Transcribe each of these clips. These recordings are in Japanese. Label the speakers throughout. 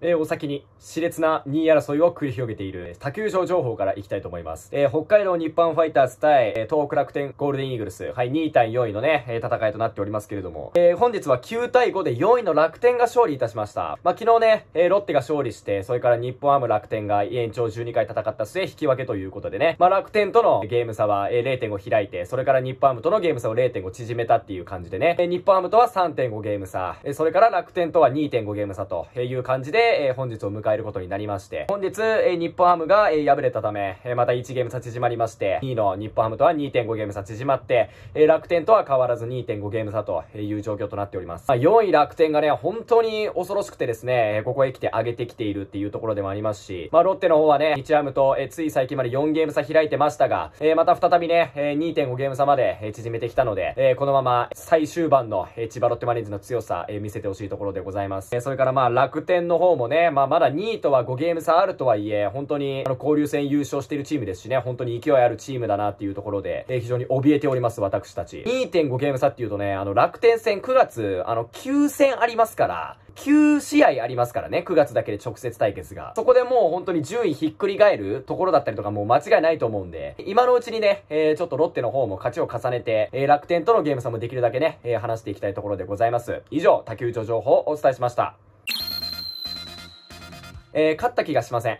Speaker 1: えー、お先に熾烈な2位争いを繰り広げている他球場情報からいきたいと思います。えー、北海道日本ファイターズ対、えー、東北楽天ゴールデンイーグルス、はい、2位対4位のね、え戦いとなっておりますけれども、え本日は9対5で4位の楽天が勝利いたしました。まあ、昨日ね、えロッテが勝利して、それから日本ハム楽天が延長12回戦った末引き分けということでね、まあ、楽天とのゲーム差は、え0.5開いて、それから日本ハムとのゲーム差を0.5縮めたっていう感じでね、え日本ハムとは3.5ゲーム差、えそれから楽天とは2.5ゲーム差という感じで、えー、本日を迎えることになりまして、本日、えー、日本ハムが、えー、敗れたため、えー、また1ゲーム差縮まりまして、2位の日本ハムとは2.5ゲーム差縮まって、えー、楽天とは変わらず2.5ゲーム差という状況となっております。まあ、4位楽天がね、本当に恐ろしくてですね、ここへ来て上げてきているっていうところでもありますし、まあ、ロッテの方はね、日ハムと、えー、つい最近まで4ゲーム差開いてましたが、えー、また再びね、えー、2.5ゲーム差まで、えー、縮めてきたので、えー、このまま最終盤の、えー、千葉ロッテマリーンズの強さ、えー、見せてほしいところでございます。えー、それからまあ楽天の方方もね、まあ、まだ2位とは5ゲーム差あるとはいえ、本当に、あの、交流戦優勝しているチームですしね、本当に勢いあるチームだなっていうところで、えー、非常に怯えております、私たち。2.5ゲーム差っていうとね、あの、楽天戦9月、あの、9戦ありますから、9試合ありますからね、9月だけで直接対決が。そこでもう本当に順位ひっくり返るところだったりとかもう間違いないと思うんで、今のうちにね、えー、ちょっとロッテの方も勝ちを重ねて、えー、楽天とのゲーム差もできるだけね、えー、話していきたいところでございます。以上、他球場情報をお伝えしました。えー、勝った気がしません。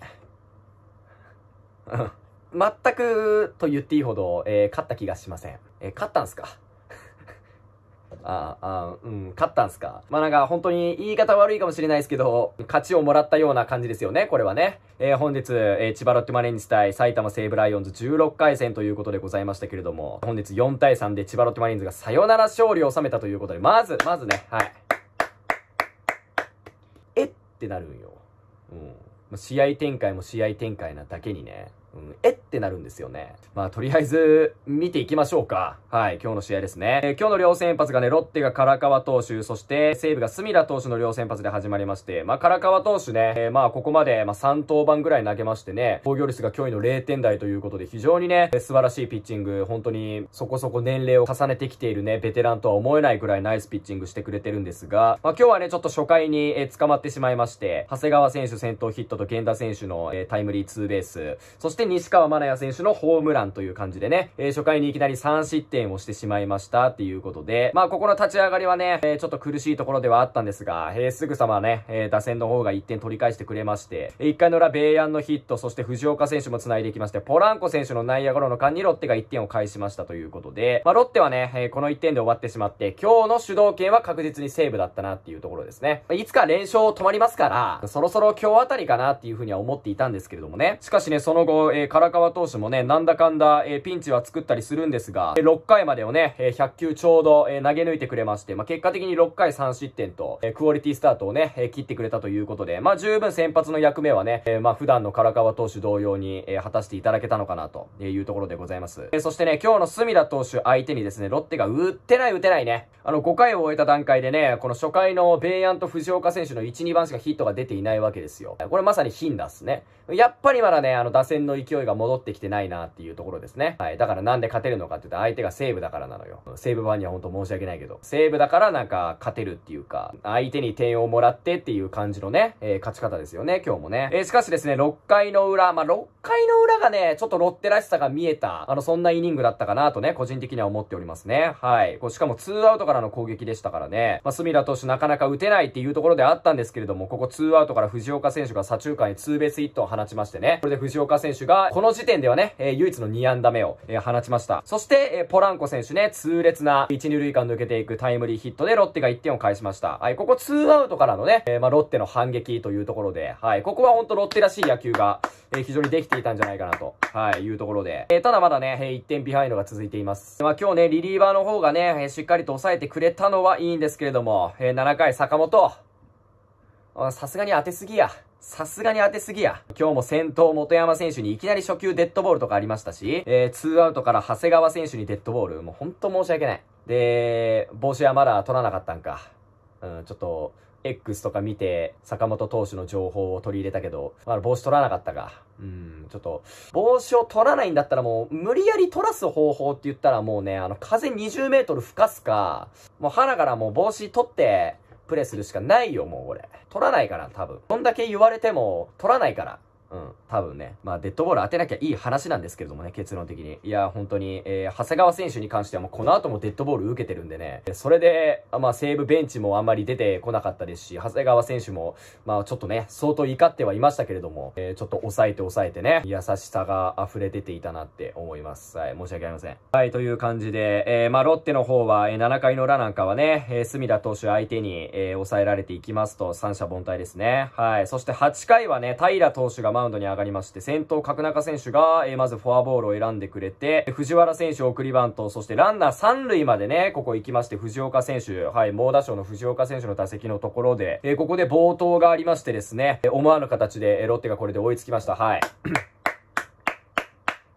Speaker 1: 全くと言っていいほど、えー、勝った気がしません。えー、勝ったんすか ああ、うん、勝ったんすか。まあなんか本当に言い方悪いかもしれないですけど、勝ちをもらったような感じですよね、これはね。えー、本日、えー、千葉ロッテマリーンズ対埼玉西武ライオンズ16回戦ということでございましたけれども、本日4対3で千葉ロッテマリーンズがサヨナラ勝利を収めたということで、まず、まずね、はい。えってなるんよ。うん。試合展開も試合展開なだけにね、うん、えっってなるんですよね。まあ、とりあえず、見ていきましょうか。はい、今日の試合ですね。えー、今日の両先発がね、ロッテが唐川投手、そして西武が隅田投手の両先発で始まりまして、まあ、唐川投手ね、えー、まあ、ここまで、まあ、3登板ぐらい投げましてね、防御率が驚異の0点台ということで、非常にね、素晴らしいピッチング、本当にそこそこ年齢を重ねてきているね、ベテランとは思えないぐらいナイスピッチングしてくれてるんですが、まあ、今日はね、ちょっと初回に、えー、捕まってしまいまして、長谷川選手先頭ヒットと源田選手の、えー、タイムリーツーベース、そして西川真谷選手のホームランという感じでね、えー、初回にいきなり3失点をしてしまいましたっていうことで、まあ、ここの立ち上がりはね、えー、ちょっと苦しいところではあったんですが、えー、すぐさまね、えー、打線の方が1点取り返してくれまして、1回の裏、ベイアンのヒット、そして藤岡選手も繋いでいきまして、ポランコ選手の内野ゴロの間にロッテが1点を返しましたということで、まあ、ロッテはね、えー、この1点で終わってしまって、今日の主導権は確実にセーブだったなっていうところですね。いつか連勝止まりますから、そろそろ今日あたりかなっていうふうには思っていたんですけれどもね。しかしね、その後、えー、唐川投手もね、なんだかんだ、えー、ピンチは作ったりするんですが、6回までをね、えー、100球ちょうど、えー、投げ抜いてくれまして、まあ、結果的に6回3失点と、えー、クオリティスタートをね、えー、切ってくれたということで、まあ、十分先発の役目はね、えー、まあ、普段の唐川投手同様に、えー、果たしていただけたのかなというところでございます。えー、そしてね、今日の隅田投手相手にですね、ロッテが打ってない打てないね、あの、5回を終えた段階でね、この初回のベイアンと藤岡選手の1、2番しかヒットが出ていないわけですよ。これまさにヒンダっすね。やっぱりまだね、あの、打線の勢いが戻戻ってきてないなっていうところですね。はい。だからなんで勝てるのかって言ったら相手がセーブだからなのよ。セーブ版には本当申し訳ないけど。セーブだからなんか勝てるっていうか、相手に点をもらってっていう感じのね、えー、勝ち方ですよね、今日もね。えー、しかしですね、6回の裏、まあ、6回の裏がね、ちょっとロッテらしさが見えた、あの、そんなイニングだったかなとね、個人的には思っておりますね。はい。こうしかも2アウトからの攻撃でしたからね、まあ、隅田投手なかなか打てないっていうところであったんですけれども、ここ2アウトから藤岡選手が左中間にツーベースヒットを放ちましてね、これで藤岡選手が、この時時点ではね、えー、唯一の2安打目を、えー、放ちました。そして、えー、ポランコ選手ね、痛烈な1、2塁間抜けていくタイムリーヒットでロッテが1点を返しました。はい、ここ2アウトからのね、えー、まあ、ロッテの反撃というところで、はい、ここは本当ロッテらしい野球が、え非常にできていたんじゃないかなと、はい、いうところで、えただまだね、え1点ビハインドが続いています。まあ、今日ね、リリーバーの方がね、えしっかりと抑えてくれたのはいいんですけれども、え7回坂本、さすがに当てすぎや。さすがに当てすぎや。今日も先頭元山選手にいきなり初球デッドボールとかありましたし、えー、ツーアウトから長谷川選手にデッドボール。もうほんと申し訳ない。で、帽子はまだ取らなかったんか。うん、ちょっと、X とか見て、坂本投手の情報を取り入れたけど、まだ帽子取らなかったが。うん、ちょっと、帽子を取らないんだったらもう、無理やり取らす方法って言ったらもうね、あの、風20メートル吹かすか、もう腹からもう帽子取って、プレイするしかないよ、もう俺。取らないから、多分。どんだけ言われても、取らないから。うん、多分ね。まあ、デッドボール当てなきゃいい話なんですけれどもね、結論的に。いや、本当に、えー、長谷川選手に関してはもうこの後もデッドボール受けてるんでね、それで、まあ、西武ベンチもあんまり出てこなかったですし、長谷川選手も、まあ、ちょっとね、相当怒ってはいましたけれども、えー、ちょっと抑えて抑えてね、優しさが溢れ出ていたなって思います。はい、申し訳ありません。はい、という感じで、えー、まあ、ロッテの方は、えー、7回の裏なんかはね、えー、隅田投手相手に、えー、抑えられていきますと、三者凡退ですね。はい、そして8回はね、平投手がマウンドに上がりまして、先頭角中選手が、えー、まずフォアボールを選んでくれて、藤原選手送りバント、そしてランナー3塁までね、ここ行きまして、藤岡選手、はい、猛打賞の藤岡選手の打席のところで、えー、ここで冒頭がありましてですね、思わぬ形で、ロッテがこれで追いつきました。はい。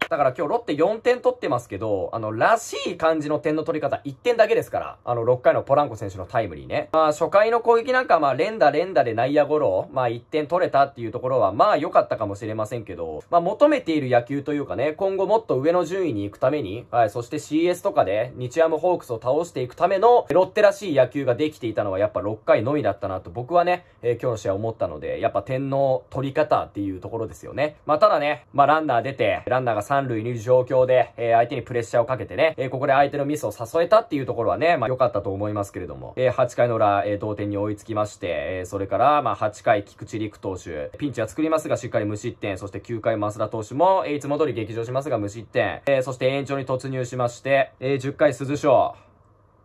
Speaker 1: だから今日ロッテ4点取ってますけど、あの、らしい感じの点の取り方1点だけですから。あの、6回のポランコ選手のタイムリーね。まあ、初回の攻撃なんかまあ、連打連打で内野ゴロ、まあ1点取れたっていうところは、まあ良かったかもしれませんけど、まあ求めている野球というかね、今後もっと上の順位に行くために、はい、そして CS とかで日アムホークスを倒していくための、ロッテらしい野球ができていたのはやっぱ6回のみだったなと僕はね、えー、今日の試合思ったので、やっぱ点の取り方っていうところですよね。まあただね、まあランナー出て、ランナーが3三塁にいる状況で、えー、相手にプレッシャーをかけてね、えー、ここで相手のミスを誘えたっていうところはね、まあ良かったと思いますけれども、えー、8回の裏、えー、同点に追いつきまして、えー、それから、まあ8回菊池陸投手、ピンチは作りますがしっかり無失点、そして9回増田投手も、えー、いつも通り劇場しますが無失点、えー、そして延長に突入しまして、えー、10回鈴翔、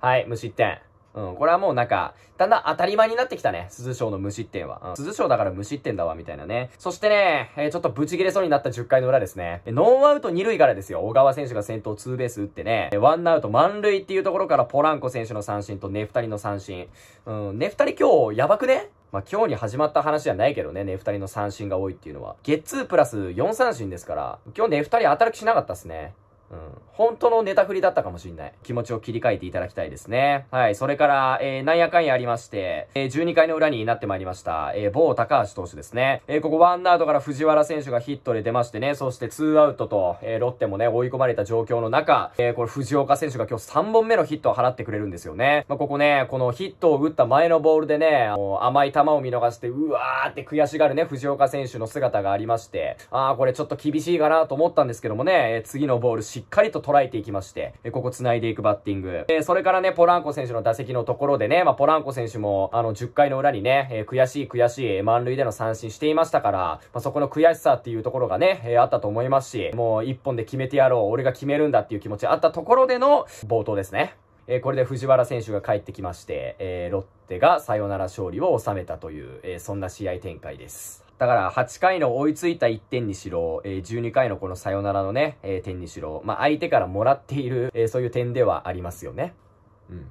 Speaker 1: はい、無失点。うん、これはもうなんか、だんだん当たり前になってきたね。鈴章の無失点は。うん、鈴章だから無失点だわ、みたいなね。そしてね、えー、ちょっとブチ切れそうになった10回の裏ですね。ノーアウト2塁からですよ。小川選手が先頭ツーベース打ってね、ワンアウト満塁っていうところからポランコ選手の三振とね、タ人の三振。うん、ね、タ人今日やばくねまあ、今日に始まった話じゃないけどね、フタ人の三振が多いっていうのは。ゲッツープラス4三振ですから、今日ね、タ人当たる気しなかったっすね。うん。本当のネタ振りだったかもしんない。気持ちを切り替えていただきたいですね。はい。それから、えー、なんやかんやありまして、えー、12回の裏になってまいりました。えー、某高橋投手ですね。えー、ここワンアウトから藤原選手がヒットで出ましてね、そしてツーアウトと、えー、ロッテもね、追い込まれた状況の中、えー、これ藤岡選手が今日3本目のヒットを放ってくれるんですよね。まあ、ここね、このヒットを打った前のボールでね、甘い球を見逃して、うわーって悔しがるね、藤岡選手の姿がありまして、あーこれちょっと厳しいかなと思ったんですけどもね、えー、次のボールしっかりと捉えていきまして、ここ繋いでいくバッティング。えそれからね、ポランコ選手の打席のところでね、まあ、ポランコ選手も、あの、10回の裏にね、え悔しい悔しい満塁での三振していましたから、まあ、そこの悔しさっていうところがね、えあったと思いますし、もう一本で決めてやろう、俺が決めるんだっていう気持ちあったところでの冒頭ですね。えー、これで藤原選手が帰ってきまして、えー、ロッテがサヨナラ勝利を収めたという、えー、そんな試合展開です。だから8回の追いついた1点にしろ、えー、12回のこのサヨナラのね、えー、点にしろ、まあ、相手からもらっている、えー、そういう点ではありますよね。うん。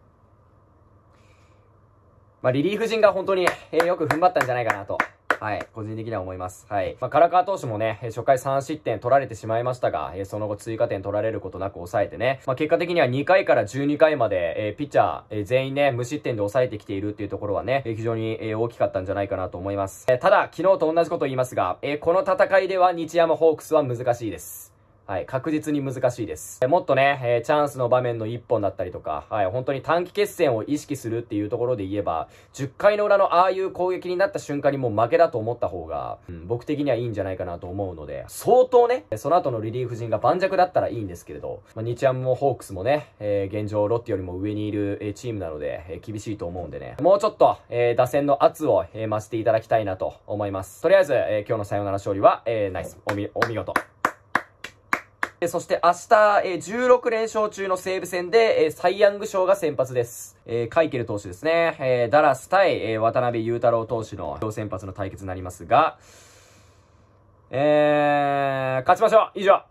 Speaker 1: まあ、リリーフ陣が本当に、えよく踏ん張ったんじゃないかなとはい、個人的には思います。はい。まあ、唐川投手もね、初回3失点取られてしまいましたが、えその後追加点取られることなく抑えてね、まあ、結果的には2回から12回まで、えピッチャー、え全員ね、無失点で抑えてきているっていうところはね、え非常に、え大きかったんじゃないかなと思います。えただ、昨日と同じこと言いますが、えこの戦いでは日山ホークスは難しいです。はい、確実に難しいです。もっとね、えー、チャンスの場面の1本だったりとか、はい、本当に短期決戦を意識するっていうところで言えば、10回の裏のああいう攻撃になった瞬間にもう負けだと思った方が、うん、僕的にはいいんじゃないかなと思うので、相当ね、その後のリリーフ陣が盤石だったらいいんですけれど、まあ、日ハムもホークスもね、えー、現状ロッテよりも上にいる、えチームなので、えー、厳しいと思うんでね、もうちょっと、えー、打線の圧を、えー、増していただきたいなと思います。とりあえず、えー、今日のサヨナラ勝利は、えー、ナイス。おみ、お見事。そして明日、え16連勝中の西武戦で、えサイヤング賞が先発です。えカイケル投手ですね。えダラス対、え渡辺裕太郎投手の両先発の対決になりますが、えー、勝ちましょう以上